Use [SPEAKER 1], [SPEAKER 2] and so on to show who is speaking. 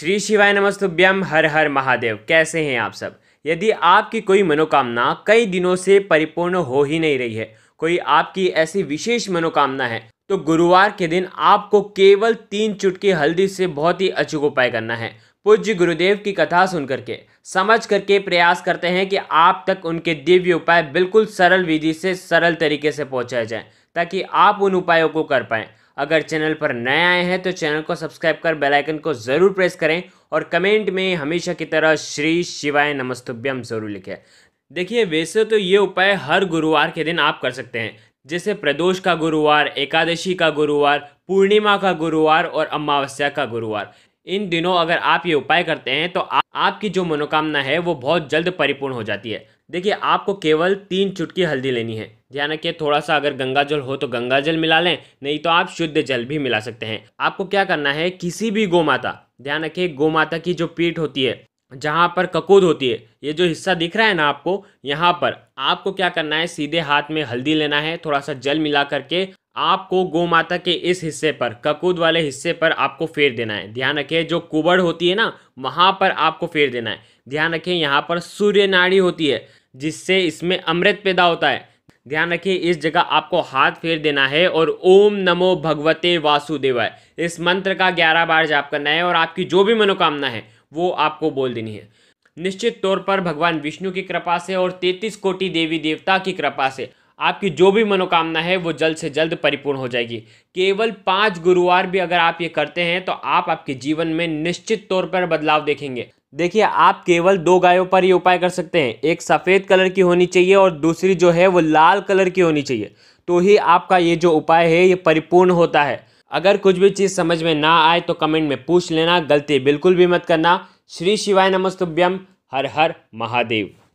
[SPEAKER 1] श्री शिवाय नमस्तुभ्यम हर हर महादेव कैसे हैं आप सब यदि आपकी कोई मनोकामना कई दिनों से परिपूर्ण हो ही नहीं रही है कोई आपकी ऐसी विशेष मनोकामना है तो गुरुवार के दिन आपको केवल तीन चुटकी हल्दी से बहुत ही अचूक उपाय करना है पूज्य गुरुदेव की कथा सुन करके समझ करके प्रयास करते हैं कि आप तक उनके दिव्य उपाय बिल्कुल सरल विधि से सरल तरीके से पहुँचाए जाएँ ताकि आप उन उपायों को कर पाएँ अगर चैनल पर नए आए हैं तो चैनल को सब्सक्राइब कर बेल आइकन को ज़रूर प्रेस करें और कमेंट में हमेशा की तरह श्री शिवाय नमस्तुभ्यम ज़रूर लिखें देखिए वैसे तो ये उपाय हर गुरुवार के दिन आप कर सकते हैं जैसे प्रदोष का गुरुवार एकादशी का गुरुवार पूर्णिमा का गुरुवार और अमावस्या का गुरुवार इन दिनों अगर आप ये उपाय करते हैं तो आ, आपकी जो मनोकामना है वो बहुत जल्द परिपूर्ण हो जाती है देखिए आपको केवल तीन चुटकी हल्दी लेनी है ध्यान रखिए थोड़ा सा अगर गंगा जल हो तो गंगा जल मिला लें नहीं तो आप शुद्ध जल भी मिला सकते हैं आपको क्या करना है किसी भी गोमाता ध्यान रखिए गोमाता की जो पीठ होती है जहाँ पर ककूद होती है ये जो हिस्सा दिख रहा है ना आपको यहाँ पर आपको क्या करना है सीधे हाथ में हल्दी लेना है थोड़ा सा जल मिला करके आपको गौ माता के इस हिस्से पर ककूद वाले हिस्से पर आपको फेर देना है ध्यान रखें जो कुबड़ होती है ना वहाँ पर आपको फेर देना है ध्यान रखें यहाँ पर सूर्य नाड़ी होती है जिससे इसमें अमृत पैदा होता है ध्यान रखिए इस जगह आपको हाथ फेर देना है और ओम नमो भगवते वासुदेवाय इस मंत्र का ग्यारह बार जाप करना है और आपकी जो भी मनोकामना है वो आपको बोल देनी है निश्चित तौर पर भगवान विष्णु की कृपा से और तैतीस कोटि देवी देवता की कृपा से आपकी जो भी मनोकामना है वो जल्द से जल्द परिपूर्ण हो जाएगी केवल पाँच गुरुवार भी अगर आप ये करते हैं तो आप आपके जीवन में निश्चित तौर पर बदलाव देखेंगे देखिए आप केवल दो गायों पर ही उपाय कर सकते हैं एक सफ़ेद कलर की होनी चाहिए और दूसरी जो है वो लाल कलर की होनी चाहिए तो ही आपका ये जो उपाय है ये परिपूर्ण होता है अगर कुछ भी चीज़ समझ में ना आए तो कमेंट में पूछ लेना गलती बिल्कुल भी मत करना श्री शिवाय नमस्तुभ्यम हर हर महादेव